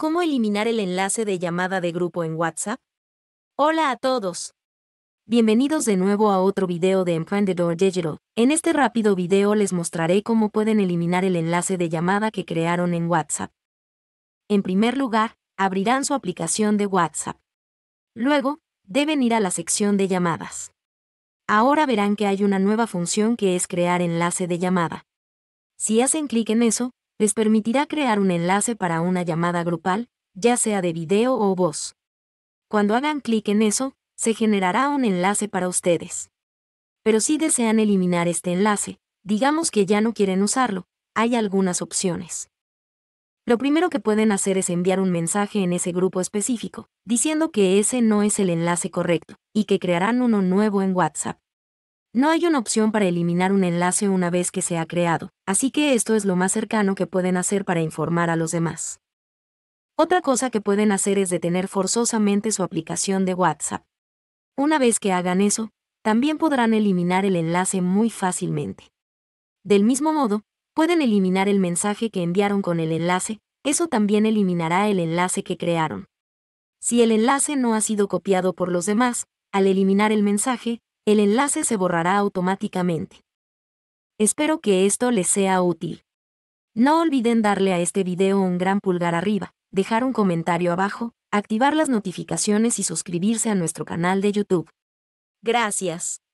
¿Cómo eliminar el enlace de llamada de grupo en WhatsApp? Hola a todos. Bienvenidos de nuevo a otro video de Emprendedor Digital. En este rápido video les mostraré cómo pueden eliminar el enlace de llamada que crearon en WhatsApp. En primer lugar, abrirán su aplicación de WhatsApp. Luego, deben ir a la sección de llamadas. Ahora verán que hay una nueva función que es crear enlace de llamada. Si hacen clic en eso, les permitirá crear un enlace para una llamada grupal, ya sea de video o voz. Cuando hagan clic en eso, se generará un enlace para ustedes. Pero si desean eliminar este enlace, digamos que ya no quieren usarlo, hay algunas opciones. Lo primero que pueden hacer es enviar un mensaje en ese grupo específico, diciendo que ese no es el enlace correcto, y que crearán uno nuevo en WhatsApp. No hay una opción para eliminar un enlace una vez que se ha creado, así que esto es lo más cercano que pueden hacer para informar a los demás. Otra cosa que pueden hacer es detener forzosamente su aplicación de WhatsApp. Una vez que hagan eso, también podrán eliminar el enlace muy fácilmente. Del mismo modo, pueden eliminar el mensaje que enviaron con el enlace, eso también eliminará el enlace que crearon. Si el enlace no ha sido copiado por los demás, al eliminar el mensaje, el enlace se borrará automáticamente. Espero que esto les sea útil. No olviden darle a este video un gran pulgar arriba, dejar un comentario abajo, activar las notificaciones y suscribirse a nuestro canal de YouTube. Gracias.